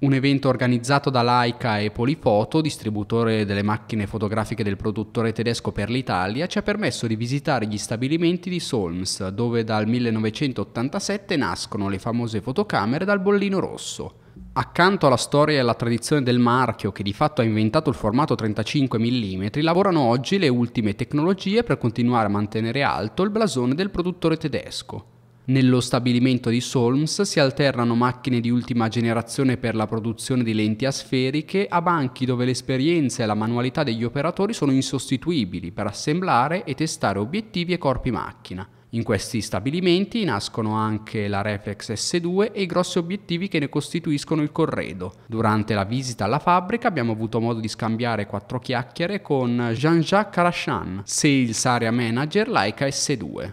un evento organizzato da Laika e Polifoto, distributore delle macchine fotografiche del produttore tedesco per l'Italia, ci ha permesso di visitare gli stabilimenti di Solms, dove dal 1987 nascono le famose fotocamere dal bollino rosso. Accanto alla storia e alla tradizione del marchio, che di fatto ha inventato il formato 35 mm, lavorano oggi le ultime tecnologie per continuare a mantenere alto il blasone del produttore tedesco. Nello stabilimento di Solms si alternano macchine di ultima generazione per la produzione di lenti asferiche a banchi dove l'esperienza e la manualità degli operatori sono insostituibili per assemblare e testare obiettivi e corpi macchina. In questi stabilimenti nascono anche la Reflex S2 e i grossi obiettivi che ne costituiscono il corredo. Durante la visita alla fabbrica abbiamo avuto modo di scambiare quattro chiacchiere con Jean-Jacques Carachan, Sales Area Manager Leica S2.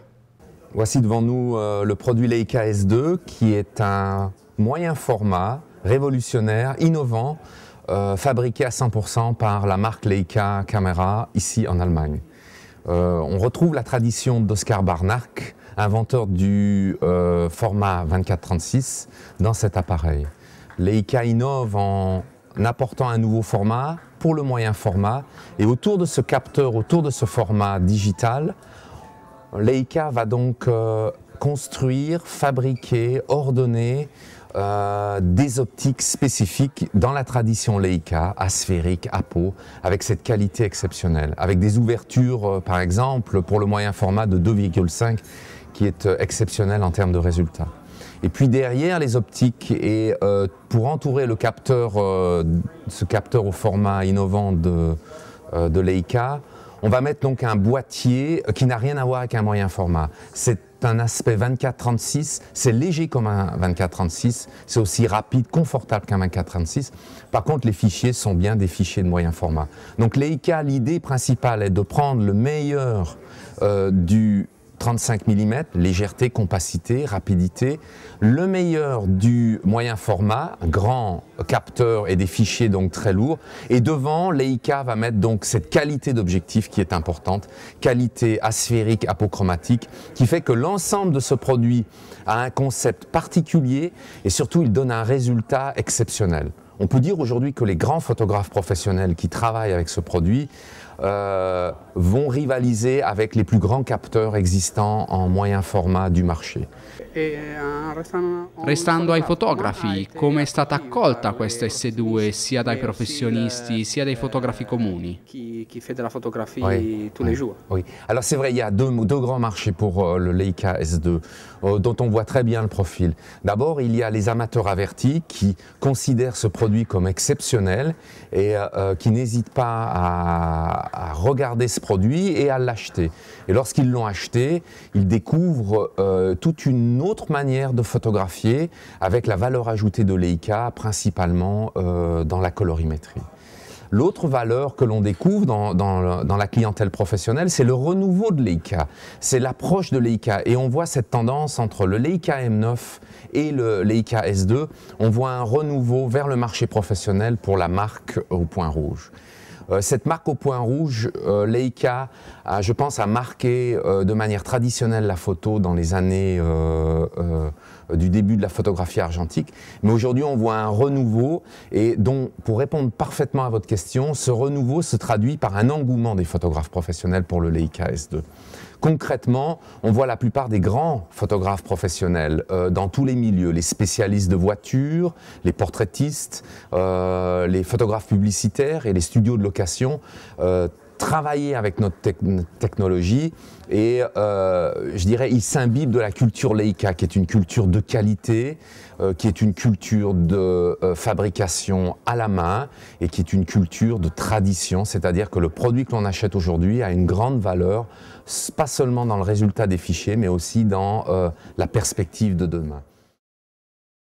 Voici devant nous euh, le produit Leica S2 qui est un moyen format révolutionnaire, innovant, euh, fabriqué à 100% par la marque Leica Camera ici en Allemagne. Euh, on retrouve la tradition d'Oscar Barnack, inventeur du format 24-36, dans cet appareil. Leica innove en apportant un nouveau format pour le moyen format et autour de ce capteur, autour de ce format digital, Leica va donc euh, construire, fabriquer, ordonner euh, des optiques spécifiques dans la tradition Leica, asphérique, à peau, avec cette qualité exceptionnelle, avec des ouvertures, euh, par exemple, pour le moyen format de 2,5, qui est exceptionnel en termes de résultats. Et puis derrière les optiques et pour entourer le capteur, ce capteur au format innovant de, euh, de Leica, on va mettre donc un boîtier euh, qui n'a rien à voir avec un moyen format. C'est un aspect 24-36, c'est léger comme un 24-36, c'est aussi rapide, confortable qu'un 24-36. Par contre, les fichiers sont bien des fichiers de moyen format. Donc l'EICA, l'idée principale est de prendre le meilleur euh, du 35 mm, légèreté, compacité, rapidité. Le meilleur du moyen format, grand capteur et des fichiers donc très lourds. Et devant, Leica va mettre donc cette qualité d'objectif qui est importante, qualité asphérique, apochromatique, qui fait que l'ensemble de ce produit a un concept particulier et surtout il donne un résultat exceptionnel. On peut dire aujourd'hui que les grands photographes professionnels qui travaillent avec ce produit euh, vont rivaliser avec les plus grands capteurs existants en moyen format du marché. Euh, Restando ai fotografi, ah, come è stata accolta questa S2 sia dai professionisti sia dai fotografi comuni? Chi, fait de la photographie tous les jours. Oui, alors c'est vrai, il y a deux, deux grands marchés pour euh, le Leica S2 dont on voit très bien le profil. D'abord, il y a les amateurs avertis qui considèrent ce produit comme exceptionnel et qui n'hésitent pas à à, regarder ce produit et à l'acheter. Et lorsqu'ils l'ont acheté, ils découvrent euh, toute une autre manière de photographier avec la valeur ajoutée de Leica, principalement euh, dans la colorimétrie. L'autre valeur que l'on découvre dans, dans, la clientèle professionnelle, c'est le renouveau de Leica, c'est l'approche de Leica. Et on voit cette tendance entre le Leica M9 et le Leica S2. On voit un renouveau vers le marché professionnel pour la marque au point rouge. Euh, cette marque au point rouge, euh, Leica, je pense, a marqué euh, de manière traditionnelle la photo dans les années euh, du début de la photographie argentique. Mais aujourd'hui, on voit un renouveau et dont, pour répondre parfaitement à votre question, ce renouveau se traduit par un engouement des photographes professionnels pour le Leica S2. Concrètement, on voit la plupart des grands photographes professionnels euh, dans tous les milieux, les spécialistes de voitures, les portraitistes, euh, les photographes publicitaires et les studios de location, travailler avec notre technologie et euh, je dirais il s'imbibe de la culture Leica qui est une culture de qualité, euh, qui est une culture de euh, fabrication à la main et qui est une culture de tradition, c'est-à-dire que le produit que l'on achète aujourd'hui a une grande valeur, pas seulement dans le résultat des fichiers, mais aussi dans la perspective de demain.